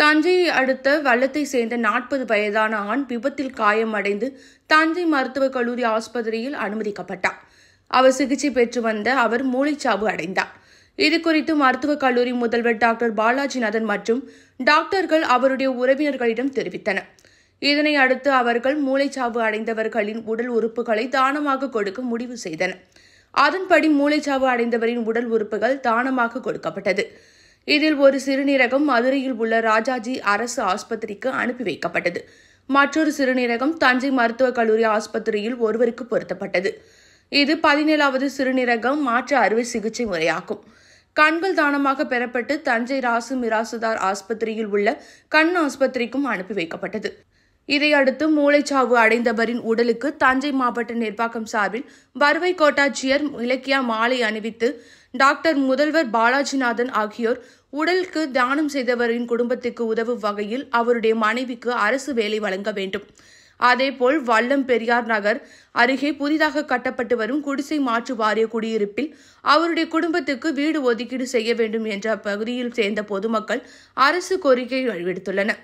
தஞ்சையை அடுத்த வல்லத்தை சேர்ந்த நாற்பது வயதான ஆண் விபத்தில் காயமடைந்து தஞ்சை மருத்துவக் கல்லூரி ஆஸ்பத்திரியில் அனுமதிக்கப்பட்டார் அவர் சிகிச்சை பெற்று வந்த அவர் மூளைச்சாவு அடைந்தார் இது குறித்து மருத்துவக் கல்லூரி முதல்வர் டாக்டர் பாலாஜிநாதன் மற்றும் டாக்டர்கள் அவருடைய உறவினர்களிடம் தெரிவித்தனர் இதனை அடுத்து அவர்கள் மூளைச்சாவு அடைந்தவர்களின் உடல் உறுப்புகளை தானமாக கொடுக்க முடிவு செய்தனர் அதன்படி மூளைச்சாவு அடைந்தவரின் உடல் உறுப்புகள் தானமாக கொடுக்கப்பட்டது இதில் ஒரு சிறுநீரகம் மதுரையில் உள்ள ராஜாஜி அரசு ஆஸ்பத்திரிக்கு அனுப்பி வைக்கப்பட்டது மற்றொரு சிறுநீரகம் தஞ்சை மருத்துவக் கல்லூரி ஆஸ்பத்திரியில் ஒருவருக்கு பொருத்தப்பட்டது இது பதினேழாவது சிறுநீரகம் மாற்று அறுவை சிகிச்சை முறையாகும் கண்கள் தானமாக பெறப்பட்டு தஞ்சை ராசு மிராசுதார் ஆஸ்பத்திரியில் உள்ள கண் ஆஸ்பத்திரிக்கும் அனுப்பி வைக்கப்பட்டது இதையடுத்து மூளைச்சாவு அடைந்தவரின் உடலுக்கு தஞ்சை மாவட்ட நிர்வாகம் சார்பில் வருவை கோட்டாட்சியர் இலக்கியா மாலை அணிவித்து டாக்டர் முதல்வர் பாலாஜிநாதன் ஆகியோர் உடலுக்கு தானம் செய்தவரின் குடும்பத்துக்கு உதவும் வகையில் அவருடைய மனைவிக்கு அரசு வேலை வழங்க வேண்டும் அதேபோல் வல்லம் பெரியார் நகர் அருகே புதிதாக கட்டப்பட்டு வரும் குடிசை மாற்று வாரிய குடியிருப்பில் அவருடைய குடும்பத்துக்கு வீடு ஒதுக்கீடு செய்ய வேண்டும் என்ற பகுதியில் சேர்ந்த பொதுமக்கள் அரசு கோரிக்கை விடுத்துள்ளனர்